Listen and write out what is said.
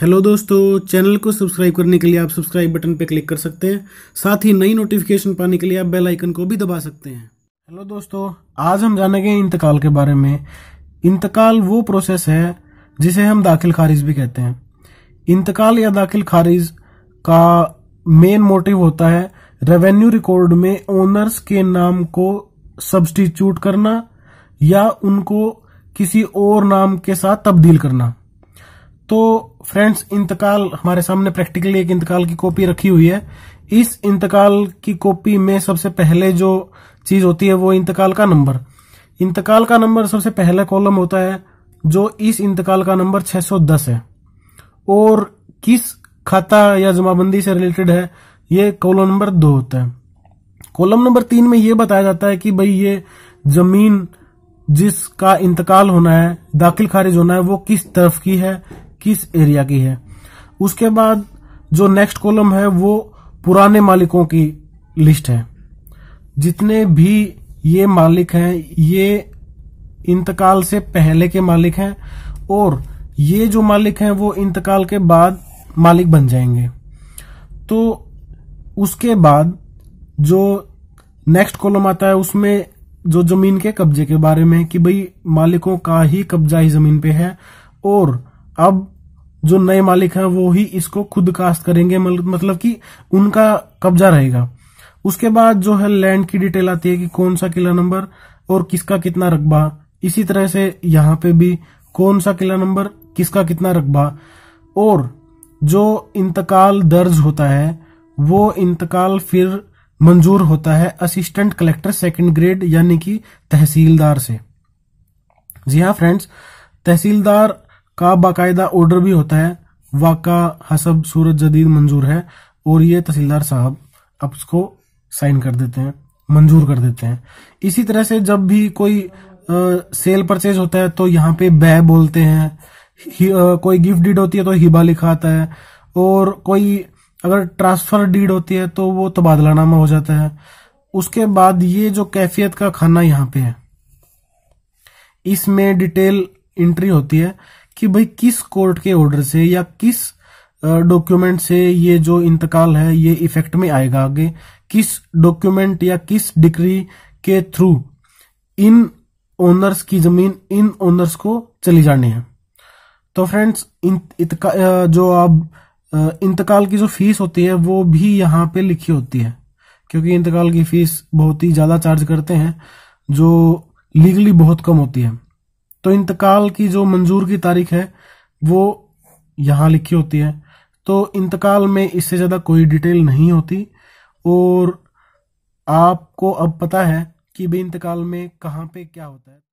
hello दोस्तों channel को subscribe करने के लिए आप सब्सक्राइब बटन पर क्लिक कर सकते हैं साथ ही नई नोटिफिकेशन पाने के लिए आप बेल आइकन को भी दबा सकते हैं हेलो दोस्तों आज हम जानेंगे इंतकाल के बारे में इंतकाल वो प्रोसेस है जिसे हम दाखिल खारिज भी कहते हैं इंतकाल या दाखिल खारिज का मेन मोटिव होता है रेवेन्यू रिकॉर्ड में ओनर्स के नाम को सब्सटीट्यूट करना या उनको किसी और नाम के साथ तब्दील करना तो फ्रेंड्स इंतकाल हमारे सामने प्रैक्टिकली एक इंतकाल की कॉपी रखी हुई है इस इंतकाल की कॉपी में सबसे पहले जो चीज होती है वो इंतकाल का नंबर इंतकाल का नंबर सबसे पहला कॉलम होता है जो इस इंतकाल का नंबर 610 है और किस खाता या जमाबंदी से रिलेटेड है ये कॉलम नंबर दो होता है कॉलम नंबर तीन में ये बताया जाता है कि भाई ये जमीन जिसका इंतकाल होना है दाखिल खारिज होना है वो किस तरफ की है किस एरिया की है उसके बाद जो नेक्स्ट कॉलम है वो पुराने मालिकों की लिस्ट है जितने भी ये मालिक हैं ये इंतकाल से पहले के मालिक हैं और ये जो मालिक हैं वो इंतकाल के बाद मालिक बन जाएंगे तो उसके बाद जो नेक्स्ट कॉलम आता है उसमें जो जमीन के कब्जे के बारे में कि भाई मालिकों का ही कब्जा ही जमीन पे है और अब जो नए मालिक हैं वो ही इसको खुद कास्ट करेंगे मतलब कि उनका कब्जा रहेगा उसके बाद जो है लैंड की डिटेल आती है कि कौन सा किला नंबर और किसका कितना रकबा इसी तरह से यहाँ पे भी कौन सा किला नंबर किसका कितना रकबा और जो इंतकाल दर्ज होता है वो इंतकाल फिर मंजूर होता है असिस्टेंट कलेक्टर सेकंड ग्रेड यानी कि तहसीलदार से जी हाँ फ्रेंड्स तहसीलदार का बाकायदा ऑर्डर भी होता है वाका हसब सूरत जदीद मंजूर है और ये तहसीलदार साहब अब उसको साइन कर देते हैं मंजूर कर देते हैं इसी तरह से जब भी कोई आ, सेल परचेज होता है तो यहाँ पे बै बोलते हैं आ, कोई गिफ्ट डीड होती है तो हिबा लिखा आता है और कोई अगर ट्रांसफर डीड होती है तो वो तबादला नामा हो जाता है उसके बाद ये जो कैफियत का खाना यहाँ पे है इसमें डिटेल एंट्री होती है कि भाई किस कोर्ट के ऑर्डर से या किस डॉक्यूमेंट से ये जो इंतकाल है ये इफेक्ट में आएगा आगे किस डॉक्यूमेंट या किस डिक्री के थ्रू इन ओनर्स की जमीन इन ओनर्स को चली जानी है तो फ्रेंड्स जो आप इंतकाल की जो फीस होती है वो भी यहाँ पे लिखी होती है क्योंकि इंतकाल की फीस बहुत ही ज्यादा चार्ज करते हैं जो लीगली बहुत कम होती है तो इंतकाल की जो मंजूर की तारीख है वो यहाँ लिखी होती है तो इंतकाल में इससे ज़्यादा कोई डिटेल नहीं होती और आपको अब पता है कि भाई इंतकाल में कहाँ पे क्या होता है